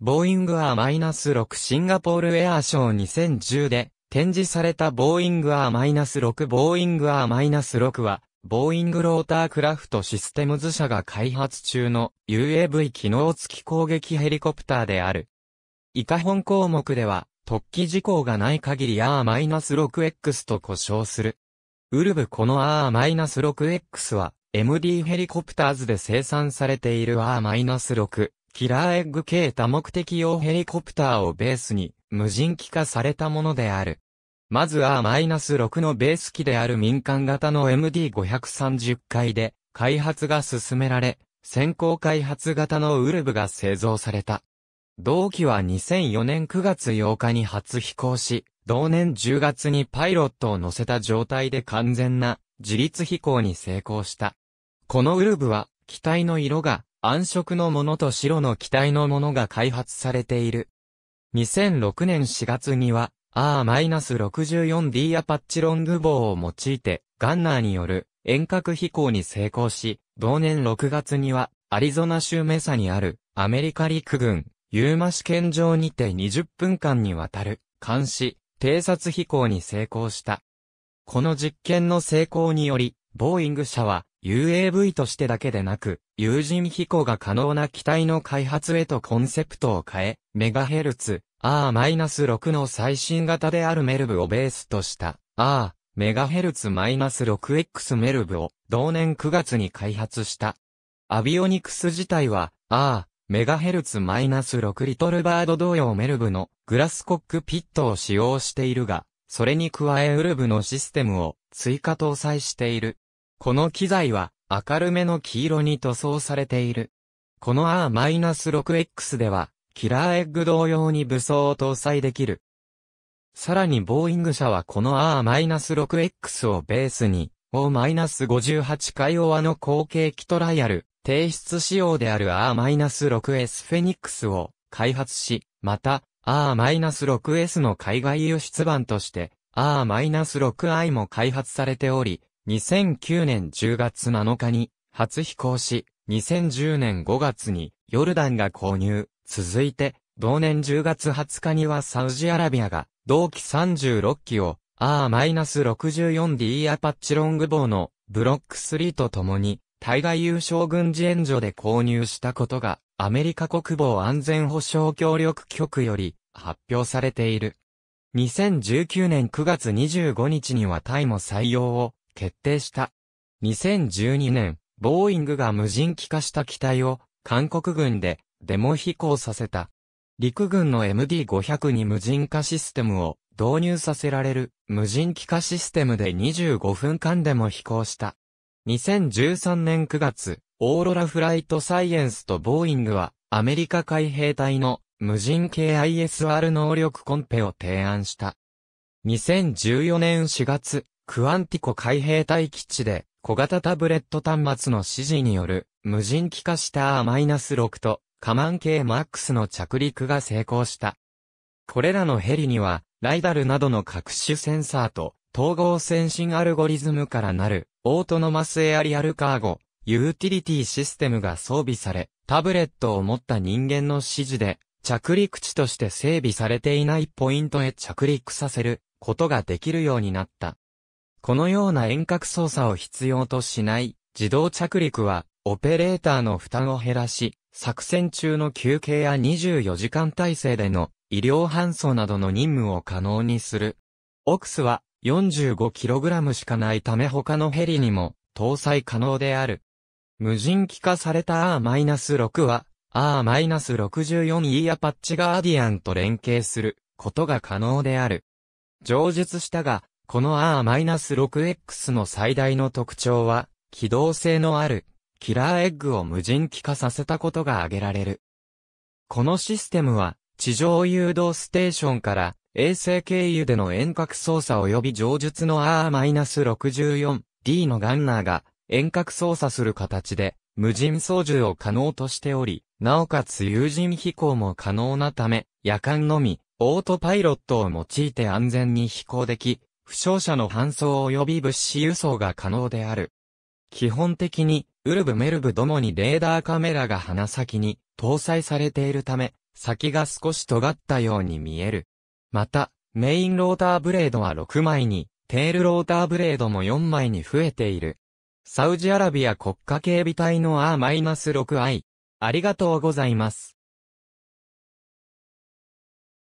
ボーイング R-6 シンガポールエアーショー2010で展示されたボーイング R-6 ボーイング R-6 は、ボーイングロータークラフトシステムズ社が開発中の UAV 機能付き攻撃ヘリコプターである。以下本項目では、突起事項がない限り R-6X と呼称する。ウルブこの R-6X は MD ヘリコプターズで生産されている R-6 キラーエッグ系多目的用ヘリコプターをベースに無人機化されたものである。まずス6のベース機である民間型の MD530 回で開発が進められ、先行開発型のウルブが製造された。同期は2004年9月8日に初飛行し、同年10月にパイロットを乗せた状態で完全な自立飛行に成功した。このウルブは機体の色が暗色のものと白の機体のものが開発されている。2006年4月には、R-64D アパッチロング棒を用いて、ガンナーによる遠隔飛行に成功し、同年6月には、アリゾナ州メサにあるアメリカ陸軍、ユーマ試験場にて20分間にわたる、監視、偵察飛行に成功した。この実験の成功により、ボーイング社は UAV としてだけでなく、有人飛行が可能な機体の開発へとコンセプトを変え、メガヘルツ、R-6 の最新型であるメルブをベースとした、R、メガヘルツ -6X メルブを同年9月に開発した。アビオニクス自体は、R、メガヘルツ -6 リトルバード同様メルブのグラスコックピットを使用しているが、それに加えウルブのシステムを追加搭載している。この機材は明るめの黄色に塗装されている。この R-6X では、キラーエッグ同様に武装を搭載できる。さらにボーイング社はこの R-6X をベースに、O-58 回オアの後継機トライアル、提出仕様である R-6S フェニックスを開発し、また、R-6S の海外輸出版として、R-6i も開発されており、2009年10月7日に初飛行し、2010年5月にヨルダンが購入。続いて、同年10月20日にはサウジアラビアが同期36機を R-64D アパッチロング棒のブロック3と共に対外優勝軍事援助で購入したことがアメリカ国防安全保障協力局より発表されている。2019年9月25日にはタイも採用を決定した。2012年、ボーイングが無人機化した機体を韓国軍でデモ飛行させた。陸軍の MD500 に無人化システムを導入させられる無人機化システムで25分間でも飛行した。2013年9月、オーロラフライトサイエンスとボーイングはアメリカ海兵隊の無人系 ISR 能力コンペを提案した。2014年4月、クアンティコ海兵隊基地で小型タブレット端末の指示による無人機化した A-6 とカマン系 MAX の着陸が成功した。これらのヘリにはライダルなどの各種センサーと統合先進アルゴリズムからなるオートノマスエアリアルカーゴユーティリティシステムが装備され、タブレットを持った人間の指示で、着陸地として整備されていないポイントへ着陸させることができるようになった。このような遠隔操作を必要としない自動着陸は、オペレーターの負担を減らし、作戦中の休憩や24時間体制での医療搬送などの任務を可能にする。オクスは 45kg しかないため他のヘリにも搭載可能である。無人機化された R-6 は R-64E アパッチガーディアンと連携することが可能である。上述したが、この R-6X の最大の特徴は、機動性のある、キラーエッグを無人機化させたことが挙げられる。このシステムは、地上誘導ステーションから、衛星経由での遠隔操作及び上述の R-64D のガンナーが遠隔操作する形で無人操縦を可能としており、なおかつ有人飛行も可能なため、夜間のみ、オートパイロットを用いて安全に飛行でき、負傷者の搬送及び物資輸送が可能である。基本的に、ウルブメルブどもにレーダーカメラが鼻先に搭載されているため、先が少し尖ったように見える。また、メインローターブレードは6枚に、テールローターブレードも4枚に増えている。サウジアラビア国家警備隊の R-6I。ありがとうございます。